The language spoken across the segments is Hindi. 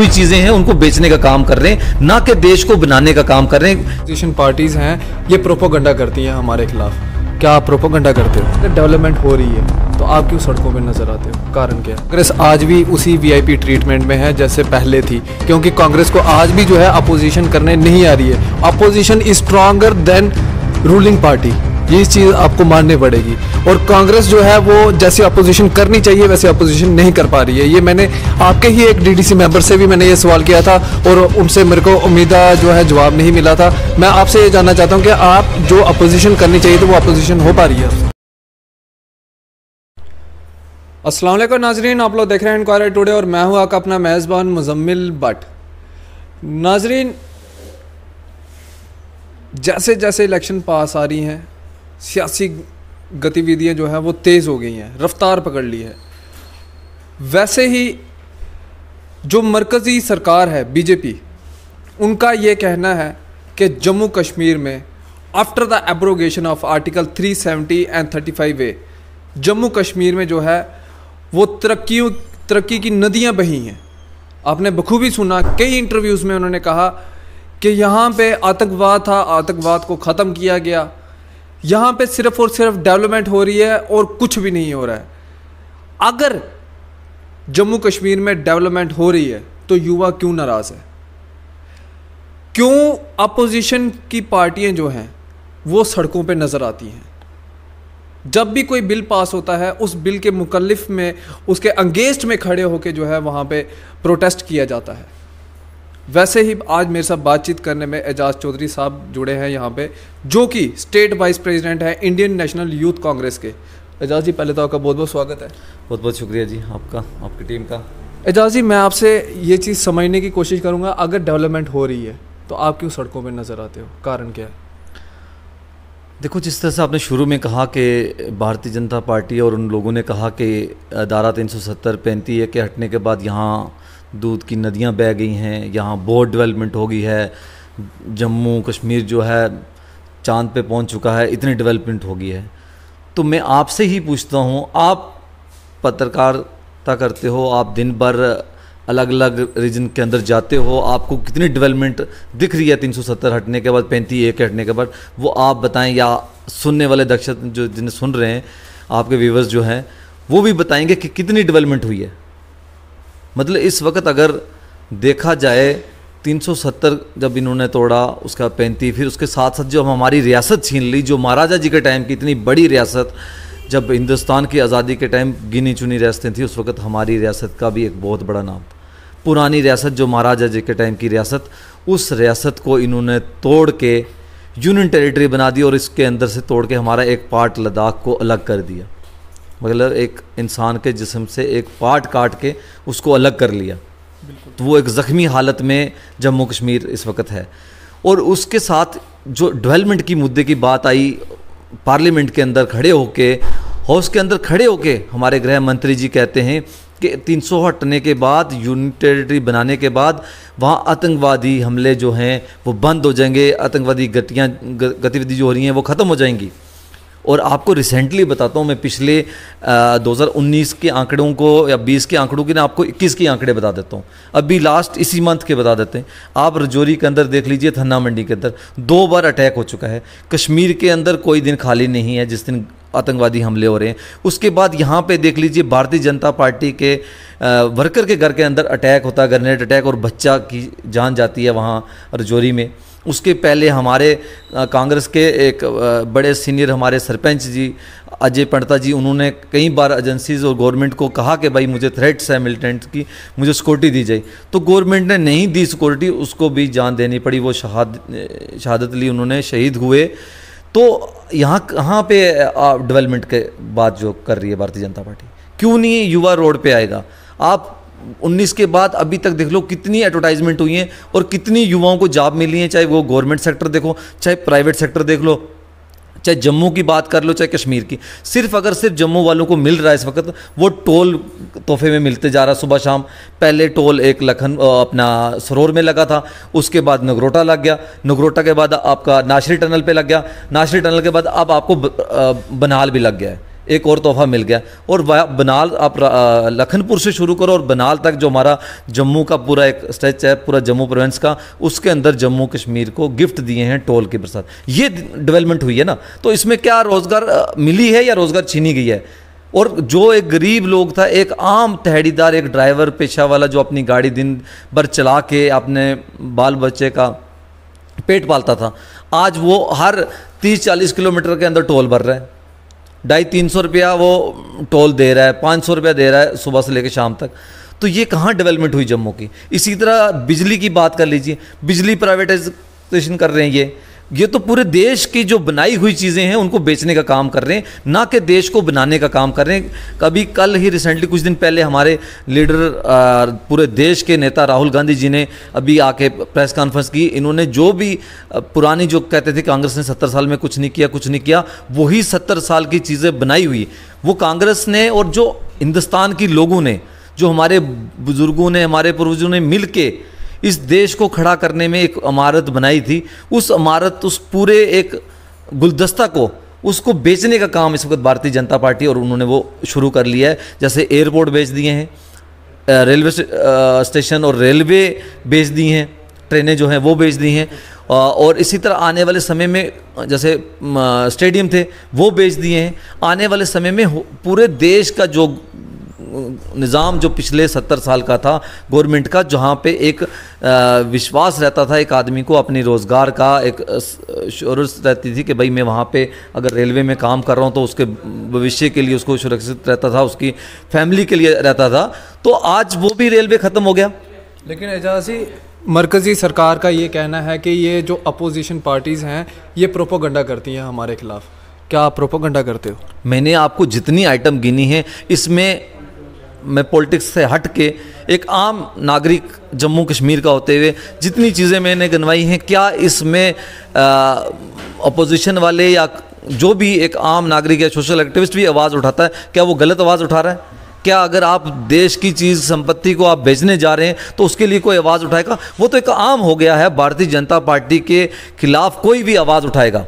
हुई चीजें हैं उनको बेचने का काम कर रहे हैं ना कि देश को बनाने का काम कर रहे हैं अपोजिशन पार्टीज हैं ये प्रोपोगंडा करती हैं हमारे खिलाफ क्या आप प्रोपोगंडा करते हो डेवलपमेंट हो रही है तो आप क्यों सड़कों पर नजर आते हो कारण क्या कांग्रेस आज भी उसी वीआईपी ट्रीटमेंट में है जैसे पहले थी क्योंकि कांग्रेस को आज भी जो है अपोजिशन करने नहीं आ रही है opposition is stronger than ruling party ये चीज़ आपको माननी पड़ेगी और कांग्रेस जो है वो जैसे अपोजिशन करनी चाहिए वैसे अपोजिशन नहीं कर पा रही है ये मैंने आपके ही एक डीडीसी मेंबर से भी मैंने ये सवाल किया था और उनसे मेरे को उम्मीदा जो है जवाब नहीं मिला था मैं आपसे ये जानना चाहता हूँ कि आप जो अपोजिशन करनी चाहिए तो वो अपोजिशन हो पा रही है असलम नाजरीन आप लोग देख रहे हैं इंक्वायर टुडे और मैं हूँ आपका अपना मेज़बान मुजम्मिल भट नाजरीन जैसे जैसे इलेक्शन पास आ रही हैं सियासी गतिविधियां जो हैं वो तेज़ हो गई हैं रफ्तार पकड़ ली है वैसे ही जो मरकज़ी सरकार है बीजेपी उनका ये कहना है कि जम्मू कश्मीर में after the abrogation of article 370 and 35 A Jammu Kashmir में जो है वो तरक्की तरक्की की नदियाँ बही हैं आपने बखूबी सुना कई इंटरव्यूज़ में उन्होंने कहा कि यहाँ पे आतंकवाद था आतंकवाद को ख़त्म किया गया यहाँ पे सिर्फ और सिर्फ डेवलपमेंट हो रही है और कुछ भी नहीं हो रहा है अगर जम्मू कश्मीर में डेवलपमेंट हो रही है तो युवा क्यों नाराज़ है क्यों अपोजिशन की पार्टियां जो हैं वो सड़कों पे नज़र आती हैं जब भी कोई बिल पास होता है उस बिल के मुकलफ में उसके अंगेस्ट में खड़े होकर जो है वहाँ पे प्रोटेस्ट किया जाता है वैसे ही आज मेरे साथ बातचीत करने में एजाज चौधरी साहब जुड़े हैं यहाँ पे जो कि स्टेट वाइस प्रेसिडेंट हैं इंडियन नेशनल यूथ कांग्रेस के एजाज जी पहले तो आपका बहुत बहुत स्वागत है बहुत बहुत शुक्रिया जी आपका आपकी टीम का एजाज जी मैं आपसे ये चीज़ समझने की कोशिश करूँगा अगर डेवलपमेंट हो रही है तो आप क्यों सड़कों पर नज़र आते हो कारण क्या है देखो जिस तरह से आपने शुरू में कहा कि भारतीय जनता पार्टी और उन लोगों ने कहा कि दारा तीन सौ सत्तर पैंती है के हटने के बाद यहाँ दूध की नदियाँ बह गई हैं यहाँ बहुत डेवलपमेंट हो गई है जम्मू कश्मीर जो है चांद पे पहुँच चुका है इतनी डेवलपमेंट हो गई है तो मैं आपसे ही पूछता हूँ आप पत्रकारिता करते हो आप दिन भर अलग अलग रीजन के अंदर जाते हो आपको कितनी डेवलपमेंट दिख रही है 370 हटने के बाद पैंतीस एक हटने के बाद वो आप बताएं या सुनने वाले दक्षत जो जिन्हें सुन रहे हैं आपके व्यूवर्स जो हैं वो भी बताएंगे कि कितनी डेवलपमेंट हुई है मतलब इस वक्त अगर देखा जाए 370 जब इन्होंने तोड़ा उसका पैंती फिर उसके साथ साथ जो हम हमारी रियासत छीन ली जो महाराजा जी के टाइम की इतनी बड़ी रियासत जब हिंदुस्तान की आज़ादी के टाइम गिनी चुनी रियासतें थी उस वक्त हमारी रियासत का भी एक बहुत बड़ा नाम पुरानी रियासत जो महाराजा जी के टाइम की रियासत उस रियासत को इन्होंने तोड़ के यूनियन टेरिटरी बना दी और इसके अंदर से तोड़ के हमारा एक पार्ट लद्दाख को अलग कर दिया मतलब एक इंसान के जिसम से एक पार्ट काट के उसको अलग कर लिया तो वो एक ज़ख्मी हालत में जम्मू कश्मीर इस वक्त है और उसके साथ जो डेवलपमेंट की मुद्दे की बात आई पार्लियामेंट के अंदर खड़े होके हाउस के अंदर खड़े होके हमारे गृह मंत्री जी कहते हैं कि 300 हटने के बाद यूनिट बनाने के बाद वहाँ आतंकवादी हमले जो हैं वो बंद हो जाएंगे आतंकवादी गतियाँ गतिविधि जो हो रही हैं वो ख़त्म हो जाएंगी और आपको रिसेंटली बताता हूँ मैं पिछले दो के आंकड़ों को या 20 के आंकड़ों के ना आपको 21 के आंकड़े बता देता हूँ अभी लास्ट इसी मंथ के बता देते हैं आप रजौरी के अंदर देख लीजिए थन्ना मंडी के अंदर दो बार अटैक हो चुका है कश्मीर के अंदर कोई दिन खाली नहीं है जिस दिन आतंकवादी हमले हो रहे हैं उसके बाद यहाँ पे देख लीजिए भारतीय जनता पार्टी के वर्कर के घर के अंदर अटैक होता है ग्रेनेड अटैक और बच्चा की जान जाती है वहाँ रजौरी में उसके पहले हमारे कांग्रेस के एक बड़े सीनियर हमारे सरपंच जी अजय पंडता जी उन्होंने कई बार एजेंसीज और गवर्नमेंट को कहा कि भाई मुझे थ्रेट्स है मिलिटेंट की मुझे सिक्योरिटी दी जाए तो गवर्नमेंट ने नहीं दी सिक्योरिटी उसको भी जान देनी पड़ी वो शहाद शहादत ली उन्होंने शहीद हुए तो यहाँ कहाँ पे डेवलपमेंट के बात जो कर रही है भारतीय जनता पार्टी क्यों नहीं युवा रोड पर आएगा आप 19 के बाद अभी तक देख लो कितनी एडवर्टाइजमेंट हुई है और कितनी युवाओं को जॉब मिली है चाहे वो गवर्नमेंट सेक्टर देखो चाहे प्राइवेट सेक्टर देख लो चाहे जम्मू की बात कर लो चाहे कश्मीर की सिर्फ अगर सिर्फ जम्मू वालों को मिल रहा है इस वक्त वो टोल तोहफे में मिलते जा रहा सुबह शाम पहले टोल एक लखन अपना सरोर में लगा था उसके बाद नगरोटा लग गया नगरोटा के बाद आपका नाशरी टनल पे लग गया नाशरी टनल के बाद अब आपको बनहाल भी लग गया है एक और तोहफा मिल गया और बनाल आप लखनपुर से शुरू करो और बनाल तक जो हमारा जम्मू का पूरा एक स्ट्रेच है पूरा जम्मू प्रोवेंस का उसके अंदर जम्मू कश्मीर को गिफ्ट दिए हैं टोल के प्रसाद ये डेवलपमेंट हुई है ना तो इसमें क्या रोज़गार मिली है या रोज़गार छीनी गई है और जो एक गरीब लोग था एक आम तहड़ीदार एक ड्राइवर पेशा वाला जो अपनी गाड़ी दिन भर चला के अपने बाल बच्चे का पेट पालता था आज वो हर तीस चालीस किलोमीटर के अंदर टोल भर रहे हैं ढाई तीन सौ रुपया वो टोल दे रहा है पाँच सौ रुपया दे रहा है सुबह से लेकर शाम तक तो ये कहाँ डेवलपमेंट हुई जम्मू की इसी तरह बिजली की बात कर लीजिए बिजली प्राइवेटाइजेशन कर रहे हैं ये ये तो पूरे देश की जो बनाई हुई चीज़ें हैं उनको बेचने का काम कर रहे हैं ना कि देश को बनाने का काम कर रहे हैं कभी कल ही रिसेंटली कुछ दिन पहले हमारे लीडर पूरे देश के नेता राहुल गांधी जी ने अभी आके प्रेस कॉन्फ्रेंस की इन्होंने जो भी पुरानी जो कहते थे कांग्रेस ने सत्तर साल में कुछ नहीं किया कुछ नहीं किया वही सत्तर साल की चीज़ें बनाई हुई वो कांग्रेस ने और जो हिंदुस्तान की लोगों ने जो हमारे बुज़ुर्गों ने हमारे पूर्वजों ने मिल के इस देश को खड़ा करने में एक इमारत बनाई थी उस इमारत उस पूरे एक गुलदस्ता को उसको बेचने का काम इस वक्त भारतीय जनता पार्टी और उन्होंने वो शुरू कर लिया है जैसे एयरपोर्ट बेच दिए हैं रेलवे स्टेशन और रेलवे बेच दी हैं ट्रेनें जो हैं वो बेच दी हैं और इसी तरह आने वाले समय में जैसे स्टेडियम थे वो बेच दिए हैं आने वाले समय में पूरे देश का जो निज़ाम जो पिछले सत्तर साल का था गवर्नमेंट का जहाँ पे एक विश्वास रहता था एक आदमी को अपने रोज़गार का एक शोरस रहती थी कि भाई मैं वहाँ पे अगर रेलवे में काम कर रहा हूँ तो उसके भविष्य के लिए उसको सुरक्षित रहता था उसकी फैमिली के लिए रहता था तो आज वो भी रेलवे ख़त्म हो गया लेकिन एजाजी मरकज़ी सरकार का ये कहना है कि ये जो अपोजिशन पार्टीज़ हैं ये प्रोपोगंडा करती हैं हमारे खिलाफ क्या आप प्रोपोगंडा करते हो मैंने आपको जितनी आइटम गिनी है इसमें में पॉलिटिक्स से हट के एक आम नागरिक जम्मू कश्मीर का होते हुए जितनी चीज़ें मैंने गनवाई हैं क्या इसमें अपोजिशन वाले या जो भी एक आम नागरिक या सोशल एक्टिविस्ट भी आवाज़ उठाता है क्या वो गलत आवाज़ उठा रहा है क्या अगर आप देश की चीज़ संपत्ति को आप बेचने जा रहे हैं तो उसके लिए कोई आवाज़ उठाएगा वो तो एक आम हो गया है भारतीय जनता पार्टी के खिलाफ कोई भी आवाज़ उठाएगा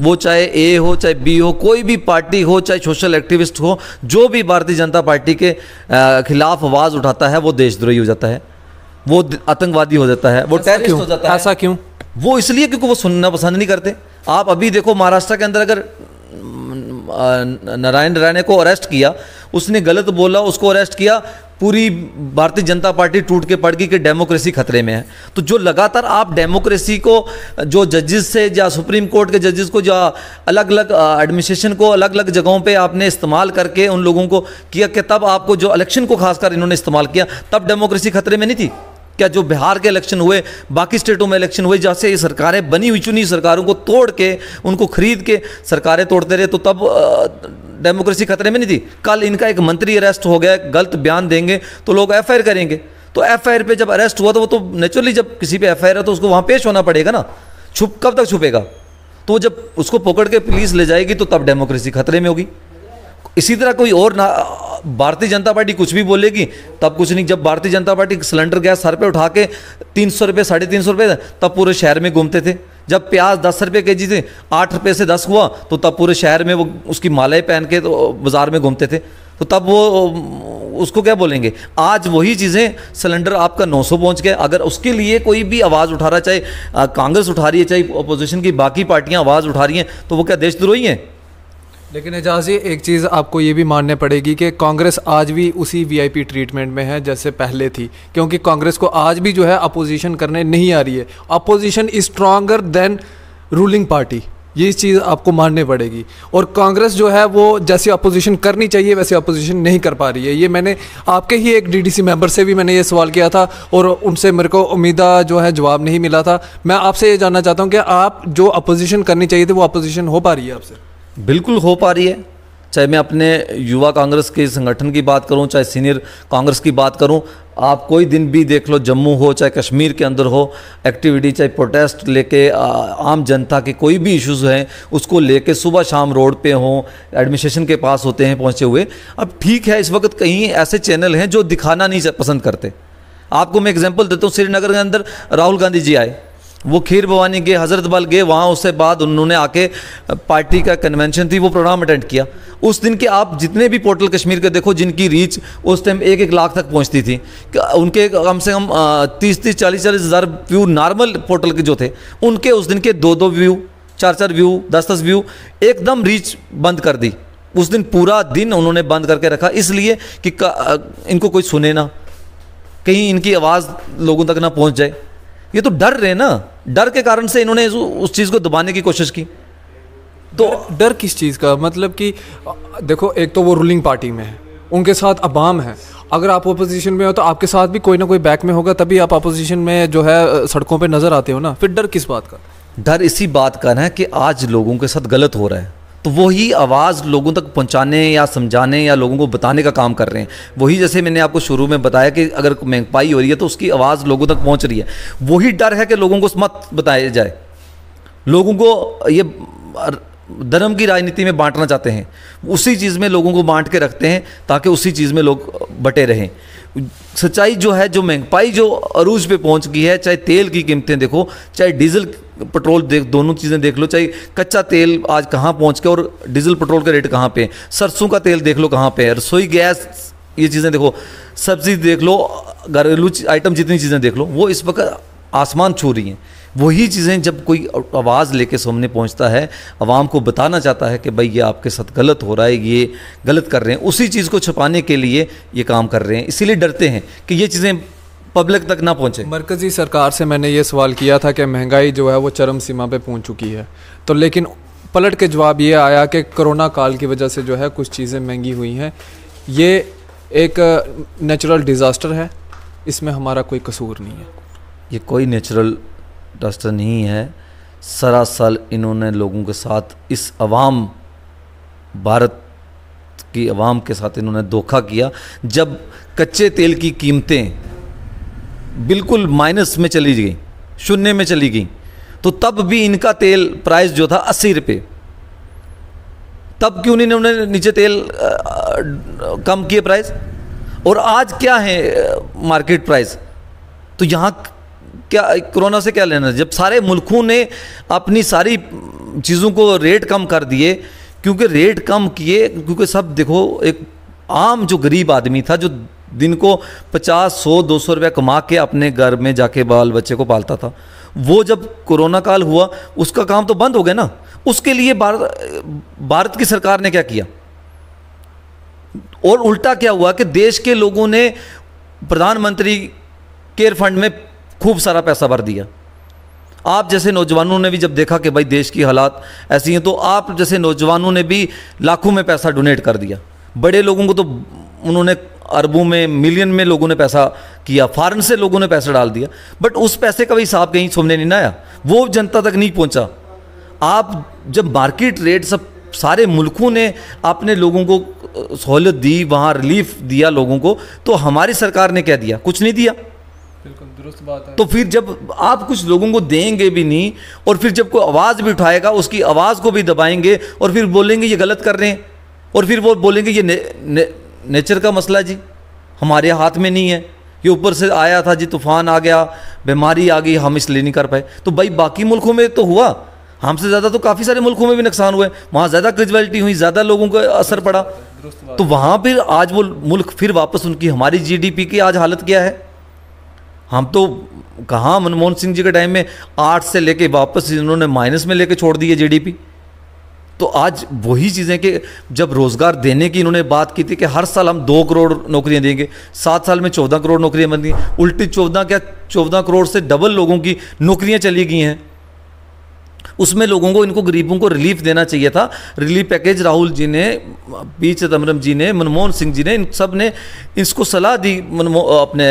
वो चाहे ए हो चाहे बी हो कोई भी पार्टी हो चाहे सोशल एक्टिविस्ट हो जो भी भारतीय जनता पार्टी के खिलाफ आवाज़ उठाता है वो देशद्रोही हो जाता है वो आतंकवादी हो जाता है वो टेररिस्ट हो जाता है ऐसा क्यों वो इसलिए क्योंकि वो सुनना पसंद नहीं करते आप अभी देखो महाराष्ट्र के अंदर अगर नारायण राणे को अरेस्ट किया उसने गलत बोला उसको अरेस्ट किया पूरी भारतीय जनता पार्टी टूट के पड़ गई कि डेमोक्रेसी खतरे में है तो जो लगातार आप डेमोक्रेसी को जो जजेस से या सुप्रीम कोर्ट के जजेस को या अलग अलग एडमिनिस्ट्रेशन को अलग अलग जगहों पे आपने इस्तेमाल करके उन लोगों को किया कि तब आपको जो इलेक्शन को खासकर इन्होंने इस्तेमाल किया तब डेमोक्रेसी खतरे में नहीं थी क्या जो बिहार के इलेक्शन हुए बाकी स्टेटों में इलेक्शन हुए जैसे ये सरकारें बनी हुई चुनी सरकारों को तोड़ के उनको खरीद के सरकारें तोड़ते रहे तो तब डेमोक्रेसी खतरे में नहीं थी कल इनका एक मंत्री अरेस्ट हो गया गलत बयान देंगे तो लोग एफ करेंगे तो एफ आई पे जब अरेस्ट हुआ तो वो तो नेचुरली जब किसी पे एफ है तो उसको वहाँ पेश होना पड़ेगा ना छुप कब तक छुपेगा तो जब उसको पकड़ के पुलिस ले जाएगी तो तब डेमोक्रेसी खतरे में होगी इसी तरह कोई और ना भारतीय जनता पार्टी कुछ भी बोलेगी तब कुछ नहीं जब भारतीय जनता पार्टी सिलेंडर गैस सर पे उठा के तीन सौ रुपये साढ़े तीन सौ रुपये तब पूरे शहर में घूमते थे जब प्याज दस रुपये के जी थे आठ रुपये से दस हुआ तो तब पूरे शहर में वो उसकी मालाएँ पहन के तो बाज़ार में घूमते थे तो तब वो उसको क्या बोलेंगे आज वही चीज़ें सिलेंडर आपका 900 पहुँच गया अगर उसके लिए कोई भी आवाज़ उठा रहा चाहे कांग्रेस उठा रही है चाहे अपोजिशन की बाकी पार्टियां आवाज़ उठा रही हैं तो वो क्या देशद्रोही हैं लेकिन एजाजी एक चीज़ आपको ये भी मानने पड़ेगी कि कांग्रेस आज भी उसी वीआईपी ट्रीटमेंट में है जैसे पहले थी क्योंकि कांग्रेस को आज भी जो है अपोजिशन करने नहीं आ रही है opposition is stronger than ruling party ये चीज़ आपको मानने पड़ेगी और कांग्रेस जो है वो जैसी अपोजिशन करनी चाहिए वैसे अपोजिशन नहीं कर पा रही है ये मैंने आपके ही एक डीडीसी मेंबर से भी मैंने ये सवाल किया था और उनसे मेरे को उम्मीदा जो है जवाब नहीं मिला था मैं आपसे ये जानना चाहता हूँ कि आप जो अपोजिशन करनी चाहिए थी वो अपोजिशन हो पा रही है आपसे बिल्कुल हो पा रही है चाहे मैं अपने युवा कांग्रेस के संगठन की बात करूं चाहे सीनियर कांग्रेस की बात करूं आप कोई दिन भी देख लो जम्मू हो चाहे कश्मीर के अंदर हो एक्टिविटी चाहे प्रोटेस्ट लेके आम जनता के कोई भी इश्यूज हैं उसको लेके सुबह शाम रोड पे हों एडमिनिस्ट्रेशन के पास होते हैं पहुंचे हुए अब ठीक है इस वक्त कहीं ऐसे चैनल हैं जो दिखाना नहीं पसंद करते आपको मैं एग्जाम्पल देता हूँ श्रीनगर के अंदर राहुल गांधी जी आए वो खीर भवानी गए हज़रत बल गए वहाँ उससे बाद उन्होंने आके पार्टी का कन्वेंशन थी वो प्रोग्राम अटेंड किया उस दिन के आप जितने भी पोर्टल कश्मीर के देखो जिनकी रीच उस टाइम एक एक लाख तक पहुँचती थी उनके कम से कम तीस तीस चालीस चालीस हज़ार व्यू नॉर्मल पोर्टल के जो थे उनके उस दिन के दो दो व्यू चार चार व्यू दस दस व्यू एकदम रीच बंद कर दी उस दिन पूरा दिन उन्होंने बंद करके रखा इसलिए कि इनको कोई सुने ना कहीं इनकी आवाज़ लोगों तक ना पहुँच जाए ये तो डर रहे ना डर के कारण से इन्होंने उस चीज़ को दबाने की कोशिश की तो डर किस चीज़ का मतलब कि देखो एक तो वो रूलिंग पार्टी में है उनके साथ अवाम है अगर आप अपोजिशन में हो तो आपके साथ भी कोई ना कोई बैक में होगा तभी आप अपोजिशन में जो है सड़कों पर नज़र आते हो ना फिर डर किस बात का डर इसी बात का ना कि आज लोगों के साथ गलत हो रहा है तो वही आवाज़ लोगों तक पहुंचाने या समझाने या लोगों को बताने का काम कर रहे हैं वही जैसे मैंने आपको शुरू में बताया कि अगर महंगाई हो रही है तो उसकी आवाज़ लोगों तक पहुँच रही है वही डर है कि लोगों को मत बताया जाए लोगों को ये धर्म की राजनीति में बांटना चाहते हैं उसी चीज़ में लोगों को बांट के रखते हैं ताकि उसी चीज़ में लोग बटे रहें सच्चाई जो है जो महंगाई जो अरूज पे पहुंच गई है चाहे तेल की कीमतें देखो चाहे डीजल पेट्रोल देख दोनों चीज़ें देख लो चाहे कच्चा तेल आज कहाँ पहुँच के और डीजल पेट्रोल का रेट कहाँ पे है सरसों का तेल देख लो कहाँ पे है रसोई गैस ये चीज़ें देखो सब्जी देख लो घरेलू आइटम जितनी चीज़ें देख लो वो इस वक्त आसमान छू रही हैं वही चीज़ें जब कोई आवाज़ लेके सामने पहुंचता है आवाम को बताना चाहता है कि भाई ये आपके साथ गलत हो रहा है ये गलत कर रहे हैं उसी चीज़ को छुपाने के लिए ये काम कर रहे हैं इसीलिए डरते हैं कि ये चीज़ें पब्लिक तक ना पहुंचे मरकज़ी सरकार से मैंने ये सवाल किया था कि महंगाई जो है वो चरम सीमा पे पहुंच चुकी है तो लेकिन पलट के जवाब ये आया कि कोरोना काल की वजह से जो है कुछ चीज़ें महंगी हुई हैं ये एक नेचुरल डिज़ास्टर है इसमें हमारा कोई कसूर नहीं है ये कोई नेचुरल डिज़ास्टर नहीं है सरासर इन्होंने लोगों के साथ इस अवाम भारत की आवाम के साथ इन्होंने धोखा किया जब कच्चे तेल की कीमतें बिल्कुल माइनस में चली गई शून्य में चली गई तो तब भी इनका तेल प्राइस जो था अस्सी रुपये तब क्यों नहीं उन्होंने नीचे तेल कम किए प्राइस और आज क्या है मार्केट प्राइस तो यहाँ क्या कोरोना से क्या लेना जब सारे मुल्कों ने अपनी सारी चीज़ों को रेट कम कर दिए क्योंकि रेट कम किए क्योंकि सब देखो एक आम जो गरीब आदमी था जो दिन को पचास सौ दो सौ रुपया कमा के अपने घर में जाके बाल बच्चे को पालता था वो जब कोरोना काल हुआ उसका काम तो बंद हो गया ना उसके लिए भारत भारत की सरकार ने क्या किया और उल्टा क्या हुआ कि देश के लोगों ने प्रधानमंत्री केयर फंड में खूब सारा पैसा भर दिया आप जैसे नौजवानों ने भी जब देखा कि भाई देश की हालात ऐसी हैं तो आप जैसे नौजवानों ने भी लाखों में पैसा डोनेट कर दिया बड़े लोगों को तो उन्होंने अरबों में मिलियन में लोगों ने पैसा किया फॉरन से लोगों ने पैसा डाल दिया बट उस पैसे का भी हिसाब कहीं सुनने नहीं ना आया वो जनता तक नहीं पहुंचा आप जब मार्केट रेट सब सारे मुल्कों ने अपने लोगों को सहूलत दी वहाँ रिलीफ दिया लोगों को तो हमारी सरकार ने क्या दिया कुछ नहीं दिया दुरुस्त बात है तो फिर जब आप कुछ लोगों को देंगे भी नहीं और फिर जब कोई आवाज़ भी उठाएगा उसकी आवाज़ को भी दबाएंगे और फिर बोलेंगे ये गलत कर रहे हैं और फिर वो बोलेंगे ये ने, ने, नेचर का मसला जी हमारे हाथ में नहीं है कि ऊपर से आया था जी तूफान आ गया बीमारी आ गई हम इसलिए नहीं कर पाए तो भाई बाकी मुल्कों में तो हुआ हमसे ज़्यादा तो काफ़ी सारे मुल्कों में भी नुकसान हुए वहाँ ज़्यादा कैजुअलिटी हुई ज़्यादा लोगों का असर पड़ा तो वहाँ फिर आज वो मुल्क फिर वापस उनकी हमारी जीडीपी की आज हालत क्या है हम तो कहाँ मनमोहन सिंह जी के टाइम में आठ से लेके वापस इन्होंने माइनस में लेके छोड़ दी है जीडीपी तो आज वही चीज़ें कि जब रोज़गार देने की इन्होंने बात की थी कि हर साल हम दो करोड़ नौकरियां देंगे सात साल में चौदह करोड़ नौकरियां बन गई उल्टी चौदह क्या चौदह करोड़ से डबल लोगों की नौकरियां चली गई हैं उसमें लोगों को इनको गरीबों को रिलीफ देना चाहिए था रिलीफ पैकेज राहुल जी ने पी चिदम्बरम जी ने मनमोहन सिंह जी ने इन सब ने इसको सलाह दी मनमो अपने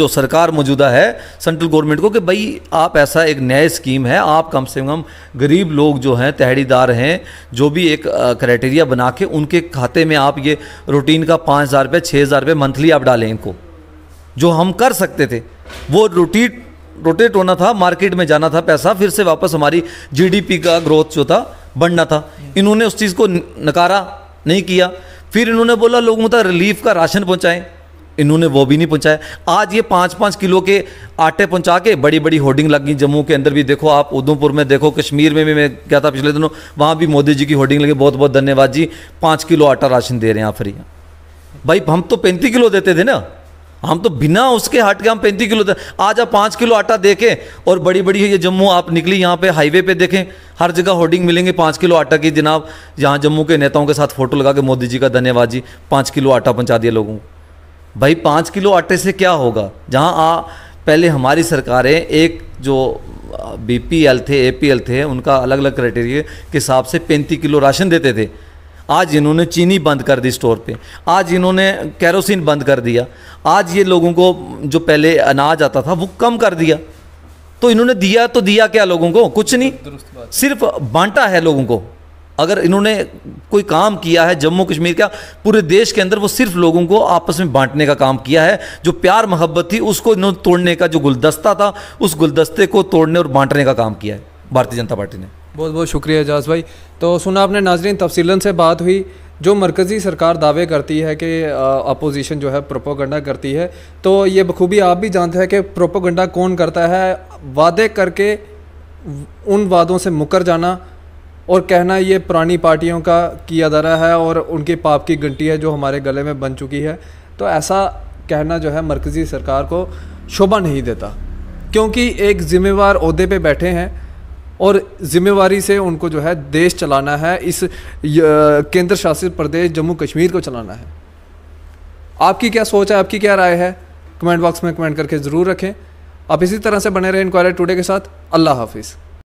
जो सरकार मौजूदा है सेंट्रल गवर्नमेंट को कि भाई आप ऐसा एक नया स्कीम है आप कम से कम गरीब लोग जो हैं तहरीदार हैं जो भी एक क्राइटेरिया बना के उनके खाते में आप ये रूटीन का पाँच हज़ार रुपये छः हज़ार रुपये मंथली आप डालें इनको जो हम कर सकते थे वो रूटीन रोटेट होना था मार्केट में जाना था पैसा फिर से वापस हमारी जीडीपी का ग्रोथ जो था बढ़ना था इन्होंने उस चीज़ को नकारा नहीं किया फिर इन्होंने बोला लोगों तक रिलीफ का राशन पहुँचाएँ इन्होंने वो भी नहीं पहुंचाया आज ये पाँच पाँच किलो के आटे पहुंचा के बड़ी बड़ी होर्डिंग लग गई जम्मू के अंदर भी देखो आप उधमपुर में देखो कश्मीर में भी मैं क्या था पिछले दिनों वहाँ भी मोदी जी की होर्डिंग लगी बहुत बहुत धन्यवाद जी पाँच किलो आटा राशन दे रहे हैं आप फ्री भाई हम तो पैंतीस किलो देते थे ना हम तो बिना उसके हट के हम पैंतीस किलो आज आप पाँच किलो आटा देखें और बड़ी बड़ी है ये जम्मू आप निकली यहाँ पे हाईवे पे देखें हर जगह होर्डिंग मिलेंगे पाँच किलो आटा की जनाब यहाँ जम्मू के नेताओं के साथ फ़ोटो लगा के मोदी जी का धन्यवाद जी पाँच किलो आटा पहुँचा दिया लोगों को भाई पाँच किलो आटे से क्या होगा जहाँ आ पहले हमारी सरकारें एक जो बी थे ए थे उनका अलग अलग क्राइटेरिया के हिसाब से पैंतीस किलो राशन देते थे आज इन्होंने चीनी बंद कर दी स्टोर पे आज इन्होंने कैरोसिन बंद कर दिया आज ये लोगों को जो पहले अनाज आता था वो कम कर दिया तो इन्होंने दिया तो दिया क्या लोगों को कुछ नहीं सिर्फ बांटा है लोगों को अगर इन्होंने कोई काम किया है जम्मू कश्मीर का पूरे देश के अंदर वो सिर्फ लोगों को आपस में बांटने का काम किया है जो प्यार मोहब्बत थी उसको इन्होंने तोड़ने का जो गुलदस्ता था उस गुलदस्ते को तोड़ने और बांटने का काम किया है भारतीय जनता पार्टी ने बहुत बहुत शुक्रिया एजाज भाई तो सुना आपने नाजरीन तफसीला से बात हुई जो मरकज़ी सरकार दावे करती है कि अपोजिशन जो है प्रोपोगंडा करती है तो ये बखूबी आप भी जानते हैं कि प्रोपोगंडा कौन करता है वादे करके उन वादों से मुकर जाना और कहना ये पुरानी पार्टियों का किया दरा है और उनके पाप की घंटी है जो हमारे गले में बन चुकी है तो ऐसा कहना जो है मरकज़ी सरकार को शोभा नहीं देता क्योंकि एक ज़िम्मेवार अहदे पर बैठे हैं और ज़िम्मेवारी से उनको जो है देश चलाना है इस केंद्र शासित प्रदेश जम्मू कश्मीर को चलाना है आपकी क्या सोच है आपकी क्या राय है कमेंट बॉक्स में कमेंट करके ज़रूर रखें आप इसी तरह से बने रहें इंक्वायरी टुडे के साथ अल्लाह हाफिज़